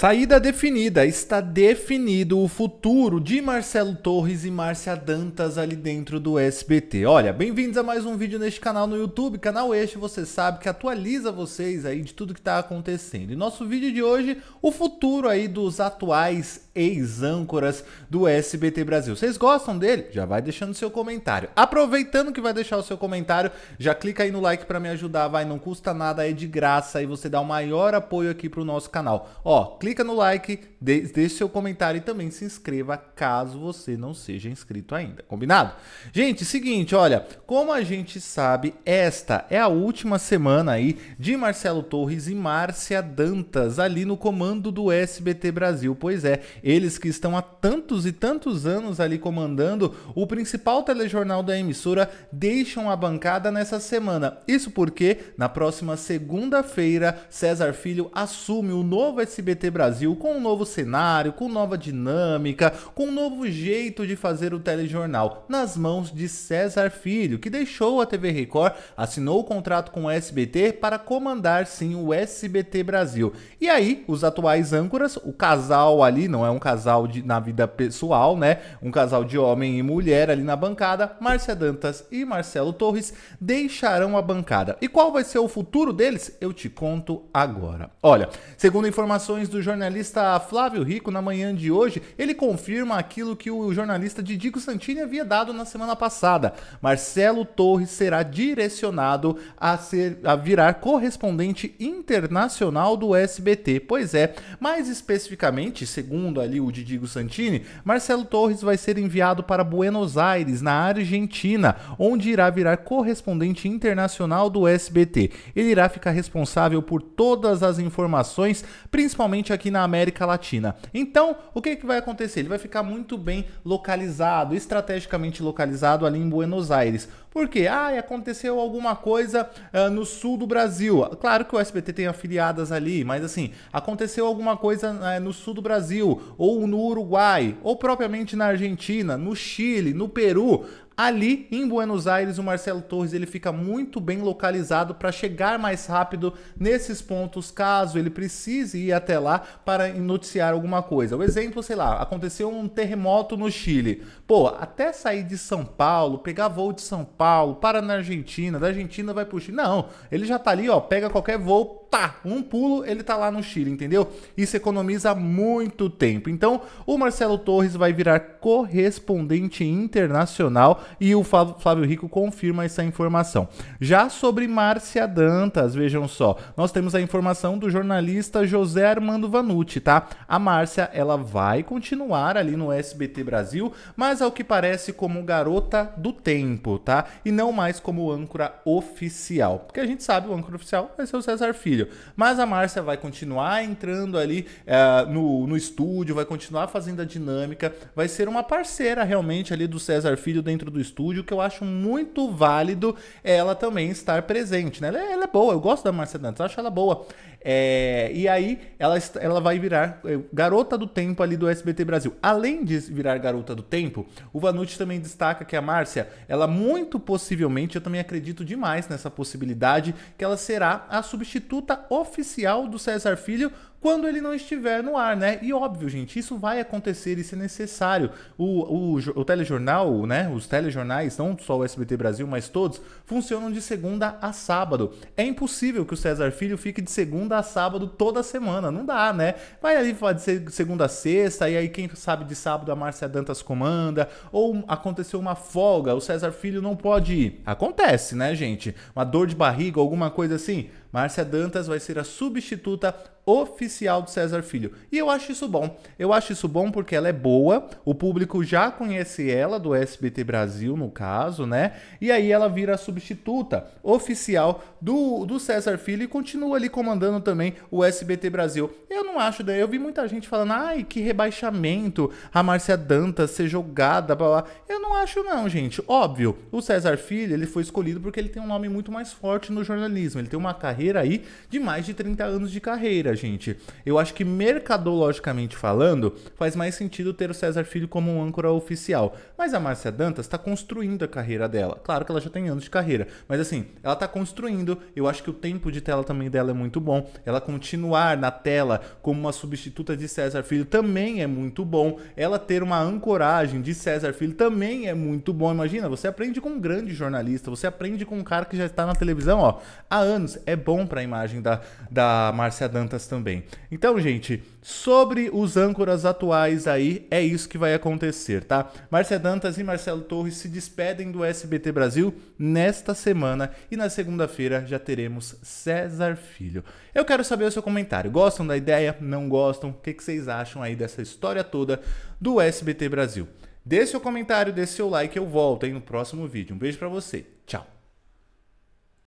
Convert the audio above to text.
Saída definida, está definido o futuro de Marcelo Torres e Márcia Dantas ali dentro do SBT. Olha, bem-vindos a mais um vídeo neste canal no YouTube, canal este, você sabe, que atualiza vocês aí de tudo que está acontecendo. E nosso vídeo de hoje, o futuro aí dos atuais ex-âncoras do SBT Brasil. Vocês gostam dele? Já vai deixando seu comentário. Aproveitando que vai deixar o seu comentário, já clica aí no like para me ajudar, vai, não custa nada, é de graça e você dá o maior apoio aqui pro nosso canal. Ó, clica no like, de, deixe seu comentário e também se inscreva caso você não seja inscrito ainda, combinado? Gente, seguinte, olha, como a gente sabe, esta é a última semana aí de Marcelo Torres e Márcia Dantas ali no comando do SBT Brasil. Pois é, eles que estão há tantos e tantos anos ali comandando o principal telejornal da emissora deixam a bancada nessa semana. Isso porque na próxima segunda-feira César Filho assume o novo SBT Brasil com um novo cenário, com nova dinâmica, com um novo jeito de fazer o telejornal, nas mãos de César Filho, que deixou a TV Record, assinou o contrato com o SBT para comandar sim o SBT Brasil. E aí, os atuais âncoras, o casal ali, não é um casal de, na vida pessoal, né? Um casal de homem e mulher ali na bancada, Márcia Dantas e Marcelo Torres, deixarão a bancada. E qual vai ser o futuro deles? Eu te conto agora. Olha, segundo informações do jornalista Flávio Flávio Rico na manhã de hoje, ele confirma aquilo que o jornalista Didico Santini havia dado na semana passada. Marcelo Torres será direcionado a, ser, a virar correspondente internacional do SBT. Pois é, mais especificamente, segundo ali o Didico Santini, Marcelo Torres vai ser enviado para Buenos Aires, na Argentina, onde irá virar correspondente internacional do SBT. Ele irá ficar responsável por todas as informações, principalmente aqui na América Latina Latina. Então, o que, que vai acontecer? Ele vai ficar muito bem localizado, estrategicamente localizado ali em Buenos Aires. Por quê? Ah, aconteceu alguma coisa uh, no sul do Brasil. Claro que o SBT tem afiliadas ali, mas assim, aconteceu alguma coisa uh, no sul do Brasil, ou no Uruguai, ou propriamente na Argentina, no Chile, no Peru. Ali em Buenos Aires, o Marcelo Torres ele fica muito bem localizado para chegar mais rápido nesses pontos, caso ele precise ir até lá para noticiar alguma coisa. O exemplo, sei lá, aconteceu um terremoto no Chile. Pô, até sair de São Paulo, pegar voo de São Paulo Paulo, para na Argentina, da Argentina vai pro Chile. Não, ele já tá ali, ó, pega qualquer voo, tá, um pulo, ele tá lá no Chile, entendeu? Isso economiza muito tempo. Então, o Marcelo Torres vai virar correspondente internacional e o Flávio Rico confirma essa informação. Já sobre Márcia Dantas, vejam só, nós temos a informação do jornalista José Armando Vanucci, tá? A Márcia, ela vai continuar ali no SBT Brasil, mas ao que parece como garota do tempo, tá? e não mais como âncora oficial. Porque a gente sabe, o âncora oficial vai ser o César Filho. Mas a Márcia vai continuar entrando ali eh, no, no estúdio, vai continuar fazendo a dinâmica, vai ser uma parceira realmente ali do César Filho dentro do estúdio, que eu acho muito válido ela também estar presente, né? Ela, é, ela é boa, eu gosto da Márcia Dantas, acho ela boa. É, e aí ela, ela vai virar eh, garota do tempo ali do SBT Brasil. Além de virar garota do tempo, o Vanucci também destaca que a Márcia, ela muito muito possivelmente, eu também acredito demais nessa possibilidade, que ela será a substituta oficial do César Filho quando ele não estiver no ar, né? E óbvio, gente, isso vai acontecer, isso é necessário. O, o, o telejornal, né? Os telejornais, não só o SBT Brasil, mas todos, funcionam de segunda a sábado. É impossível que o César Filho fique de segunda a sábado toda semana. Não dá, né? Vai ali de segunda a sexta, e aí, quem sabe de sábado a Márcia Dantas comanda, ou aconteceu uma folga, o César Filho não pode ir. Acontece, né, gente? Uma dor de barriga, alguma coisa assim Márcia Dantas vai ser a substituta oficial do César Filho. E eu acho isso bom. Eu acho isso bom porque ela é boa, o público já conhece ela, do SBT Brasil, no caso, né? E aí ela vira a substituta oficial do, do César Filho e continua ali comandando também o SBT Brasil. Eu não acho, daí eu vi muita gente falando, ai, que rebaixamento, a Márcia Dantas ser jogada, blá, blá. Eu não acho não, gente. Óbvio, o César Filho, ele foi escolhido porque ele tem um nome muito mais forte no jornalismo, ele tem uma carreira carreira aí de mais de 30 anos de carreira, gente. Eu acho que mercadologicamente falando, faz mais sentido ter o César Filho como um âncora oficial. Mas a Márcia Dantas está construindo a carreira dela. Claro que ela já tem anos de carreira, mas assim, ela está construindo. Eu acho que o tempo de tela também dela é muito bom. Ela continuar na tela como uma substituta de César Filho também é muito bom. Ela ter uma ancoragem de César Filho também é muito bom. Imagina, você aprende com um grande jornalista, você aprende com um cara que já está na televisão, ó, há anos. É bom para a imagem da, da Márcia Dantas também. Então, gente, sobre os âncoras atuais aí, é isso que vai acontecer, tá? Márcia Dantas e Marcelo Torres se despedem do SBT Brasil nesta semana e na segunda-feira já teremos César Filho. Eu quero saber o seu comentário. Gostam da ideia? Não gostam? O que, que vocês acham aí dessa história toda do SBT Brasil? Deixe seu comentário, deixe seu like, eu volto aí no próximo vídeo. Um beijo para você.